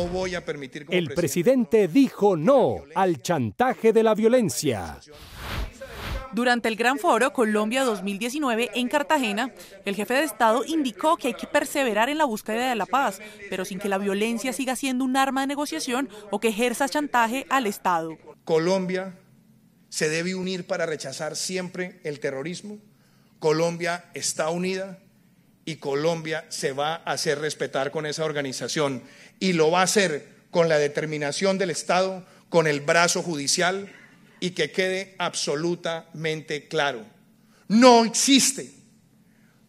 voy a permitir El presidente, presidente dijo no al chantaje de la violencia. Durante el Gran Foro Colombia 2019 en Cartagena, el jefe de Estado indicó que hay que perseverar en la búsqueda de la paz, pero sin que la violencia siga siendo un arma de negociación o que ejerza chantaje al Estado. Colombia se debe unir para rechazar siempre el terrorismo. Colombia está unida y Colombia se va a hacer respetar con esa organización y lo va a hacer con la determinación del Estado, con el brazo judicial y que quede absolutamente claro. No existe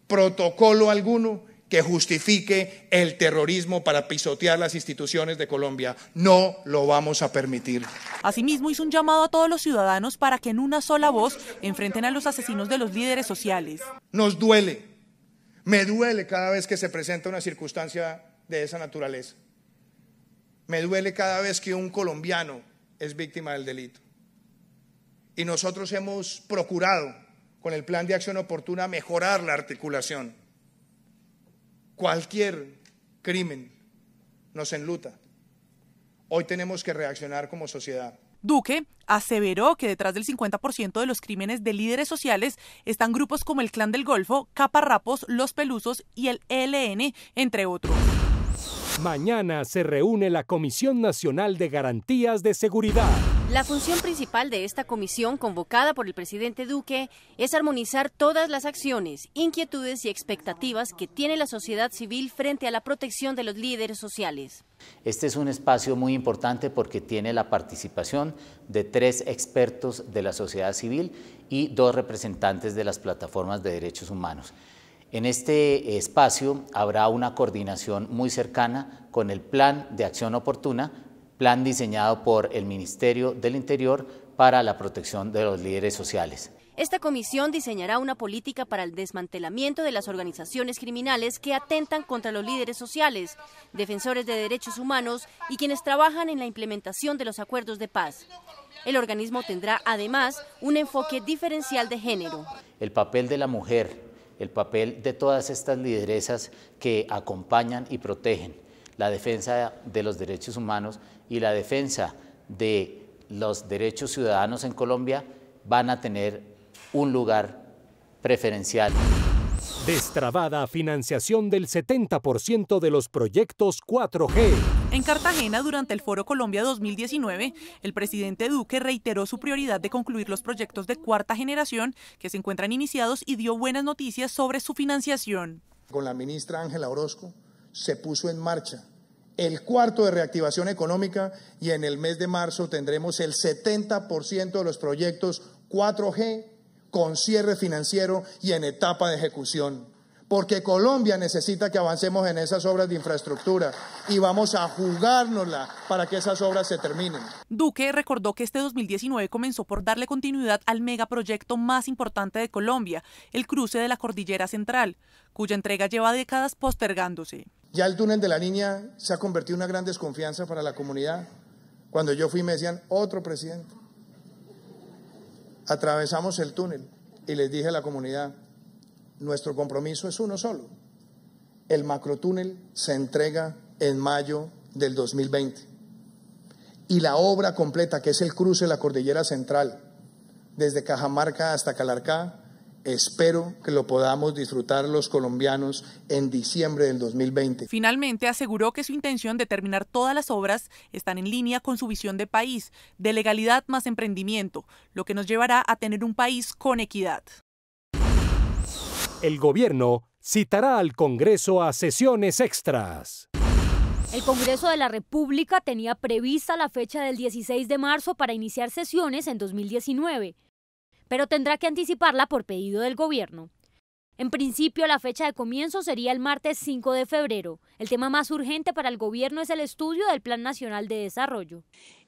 protocolo alguno que justifique el terrorismo para pisotear las instituciones de Colombia. No lo vamos a permitir. Asimismo, hizo un llamado a todos los ciudadanos para que en una sola voz enfrenten a los asesinos de los líderes sociales. Nos duele me duele cada vez que se presenta una circunstancia de esa naturaleza. Me duele cada vez que un colombiano es víctima del delito. Y nosotros hemos procurado, con el plan de acción oportuna, mejorar la articulación. Cualquier crimen nos enluta. Hoy tenemos que reaccionar como sociedad. Duque aseveró que detrás del 50% de los crímenes de líderes sociales están grupos como el Clan del Golfo, Caparrapos, Los Pelusos y el ELN, entre otros. Mañana se reúne la Comisión Nacional de Garantías de Seguridad. La función principal de esta comisión convocada por el presidente Duque es armonizar todas las acciones, inquietudes y expectativas que tiene la sociedad civil frente a la protección de los líderes sociales. Este es un espacio muy importante porque tiene la participación de tres expertos de la sociedad civil y dos representantes de las plataformas de derechos humanos. En este espacio habrá una coordinación muy cercana con el plan de acción oportuna plan diseñado por el Ministerio del Interior para la protección de los líderes sociales. Esta comisión diseñará una política para el desmantelamiento de las organizaciones criminales que atentan contra los líderes sociales, defensores de derechos humanos y quienes trabajan en la implementación de los acuerdos de paz. El organismo tendrá además un enfoque diferencial de género. El papel de la mujer, el papel de todas estas lideresas que acompañan y protegen la defensa de los derechos humanos y la defensa de los derechos ciudadanos en Colombia van a tener un lugar preferencial. Destrabada financiación del 70% de los proyectos 4G. En Cartagena, durante el Foro Colombia 2019, el presidente Duque reiteró su prioridad de concluir los proyectos de cuarta generación que se encuentran iniciados y dio buenas noticias sobre su financiación. Con la ministra Ángela Orozco se puso en marcha. El cuarto de reactivación económica y en el mes de marzo tendremos el 70% de los proyectos 4G con cierre financiero y en etapa de ejecución porque Colombia necesita que avancemos en esas obras de infraestructura y vamos a jugárnosla para que esas obras se terminen. Duque recordó que este 2019 comenzó por darle continuidad al megaproyecto más importante de Colombia, el cruce de la Cordillera Central, cuya entrega lleva décadas postergándose. Ya el túnel de la Niña se ha convertido en una gran desconfianza para la comunidad. Cuando yo fui me decían, otro presidente. Atravesamos el túnel y les dije a la comunidad, nuestro compromiso es uno solo. El macrotúnel se entrega en mayo del 2020. Y la obra completa, que es el cruce de la cordillera central, desde Cajamarca hasta Calarcá, Espero que lo podamos disfrutar los colombianos en diciembre del 2020. Finalmente, aseguró que su intención de terminar todas las obras están en línea con su visión de país, de legalidad más emprendimiento, lo que nos llevará a tener un país con equidad el gobierno citará al Congreso a sesiones extras. El Congreso de la República tenía prevista la fecha del 16 de marzo para iniciar sesiones en 2019, pero tendrá que anticiparla por pedido del gobierno. En principio, la fecha de comienzo sería el martes 5 de febrero. El tema más urgente para el gobierno es el estudio del Plan Nacional de Desarrollo.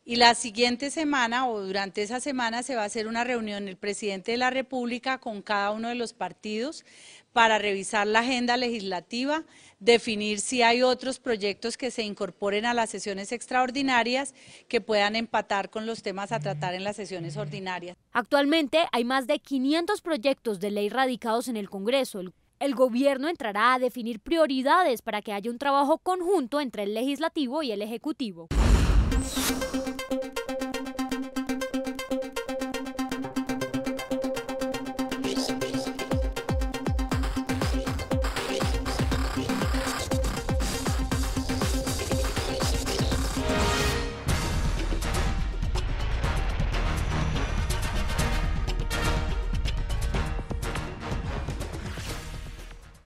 Y la siguiente semana o durante esa semana se va a hacer una reunión el presidente de la República con cada uno de los partidos para revisar la agenda legislativa, definir si hay otros proyectos que se incorporen a las sesiones extraordinarias que puedan empatar con los temas a tratar en las sesiones ordinarias. Actualmente hay más de 500 proyectos de ley radicados en el Congreso. El gobierno entrará a definir prioridades para que haya un trabajo conjunto entre el legislativo y el ejecutivo.